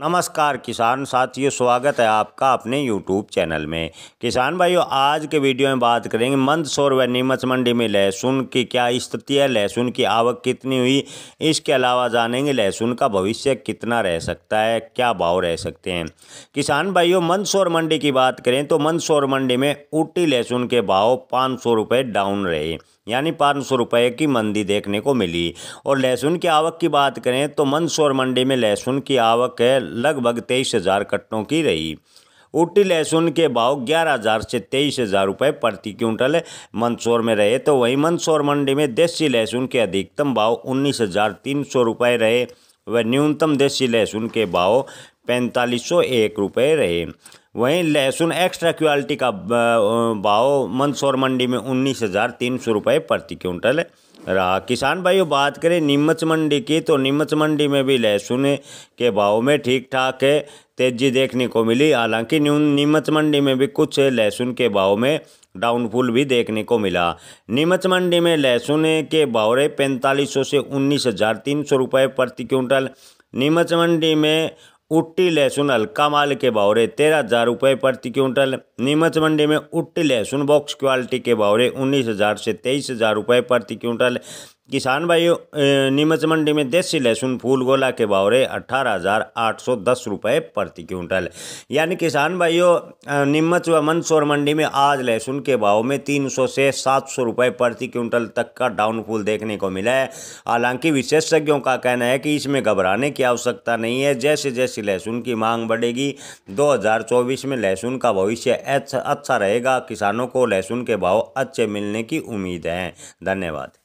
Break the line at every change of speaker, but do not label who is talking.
नमस्कार किसान साथियों स्वागत है आपका अपने यूट्यूब चैनल में किसान भाइयों आज के वीडियो में बात करेंगे मंदसौर व नीमच मंडी में लहसुन की क्या स्थिति है लहसुन की आवक कितनी हुई इसके अलावा जानेंगे लहसुन का भविष्य कितना रह सकता है क्या भाव रह सकते हैं किसान भाइयों मंदसौर मंडी की बात करें तो मंदसौर मंडी में ऊटी लहसुन के भाव पाँच डाउन रहे यानी पाँच सौ रुपये की मंदी देखने को मिली और लहसुन की आवक की बात करें तो मंदसौर मंडी में लहसुन की आवक है लगभग तेईस हज़ार कट्टों की रही ऊटी लहसुन के भाव ग्यारह हज़ार से तेईस हज़ार रुपये प्रति क्विंटल मंदसौर में रहे तो वहीं मंदसौर मंडी में देसी लहसुन के अधिकतम भाव उन्नीस हज़ार तीन सौ रुपये रहे व न्यूनतम देसी लहसुन के भाव पैंतालीस सौ एक रुपये रहे वहीं लहसुन एक्स्ट्रा क्वालिटी का भाव मंदसौर मंडी में उन्नीस हज़ार तीन सौ रुपये प्रति क्विंटल रहा किसान भाइयों बात करें नीमच मंडी की तो नीमच मंडी में भी लहसुन के भाव में ठीक ठाक है तेजी देखने को मिली हालांकि नीमच मंडी में भी कुछ लहसुन के भाव में डाउनफुल भी देखने को मिला नीमच मंडी में लहसुन के भाव रहे पैंतालीस से उन्नीस हज़ार तीन सौ रुपये प्रति क्विंटल नीमच मंडी में उट्टी लहसुन हल्का माल के भाव रहे तेरह हज़ार रुपये प्रति क्विंटल नीमच मंडी में उट्टी लहसुन बॉक्स क्वालिटी के भाव रहे उन्नीस हज़ार से तेईस हज़ार रुपये प्रति क्विंटल किसान भाइयों नीमच मंडी में देसी लहसुन फूल गोला के भाव रहे अट्ठारह हज़ार आठ सौ दस रुपये प्रति क्विंटल यानी किसान भाइयों नीमच व मंदसौर मंडी में आज लहसुन के भाव में तीन सौ से सात सौ रुपये प्रति क्विंटल तक का डाउनफॉल देखने को मिला है हालांकि विशेषज्ञों का कहना है कि इसमें घबराने की आवश्यकता नहीं है जैसे जैसे लहसुन की मांग बढ़ेगी दो हज़ार चौबीस में लहसुन का भविष्य अच्छा रहेगा किसानों को लहसुन के भाव अच्छे मिलने की उम्मीद है धन्यवाद